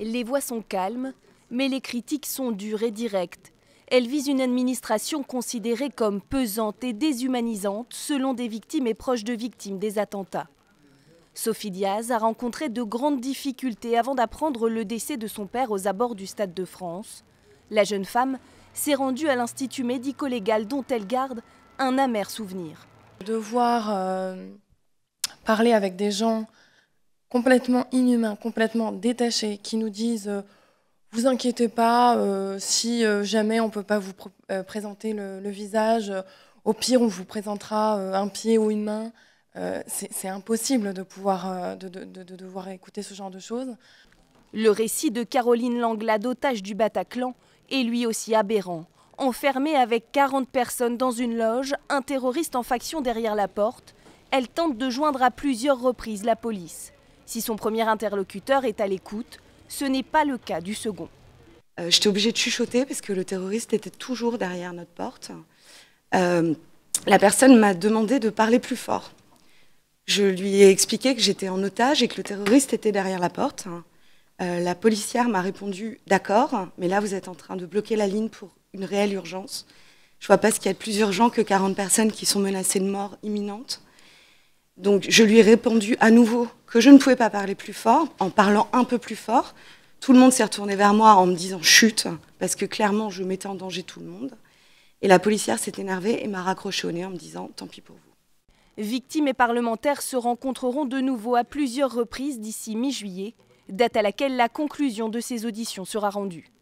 Les voix sont calmes, mais les critiques sont dures et directes. Elles visent une administration considérée comme pesante et déshumanisante selon des victimes et proches de victimes des attentats. Sophie Diaz a rencontré de grandes difficultés avant d'apprendre le décès de son père aux abords du Stade de France. La jeune femme s'est rendue à l'Institut médico-légal dont elle garde un amer souvenir. Devoir euh, parler avec des gens complètement inhumains, complètement détachés, qui nous disent euh, vous inquiétez pas, euh, si euh, jamais on ne peut pas vous présenter le, visage, au pire on vous présentera un pied ou une main. C'est impossible de pouvoir de, devoir écouter ce genre de choses. Le récit de Caroline Langlade, otage du Bataclan, est lui aussi aberrant. Enfermée avec 40 personnes dans une loge, un terroriste en faction derrière la porte, elle tente de joindre à plusieurs reprises la police. Si son premier interlocuteur est à l'écoute, ce n'est pas le cas du second. Euh, j'étais obligée de chuchoter parce que le terroriste était toujours derrière notre porte. Euh, la personne m'a demandé de parler plus fort. Je lui ai expliqué que j'étais en otage et que le terroriste était derrière la porte. Euh, la policière m'a répondu D'accord, mais là vous êtes en train de bloquer la ligne pour une réelle urgence. Je ne vois pas ce qu'il y a de plus urgent que 40 personnes qui sont menacées de mort imminente. Donc je lui ai répondu à nouveau que je ne pouvais pas parler plus fort, en parlant un peu plus fort. Tout le monde s'est retourné vers moi en me disant chute, parce que clairement je mettais en danger tout le monde. Et la policière s'est énervée et m'a raccroché au nez en me disant tant pis pour vous. Victimes et parlementaires se rencontreront de nouveau à plusieurs reprises d'ici mi-juillet, date à laquelle la conclusion de ces auditions sera rendue.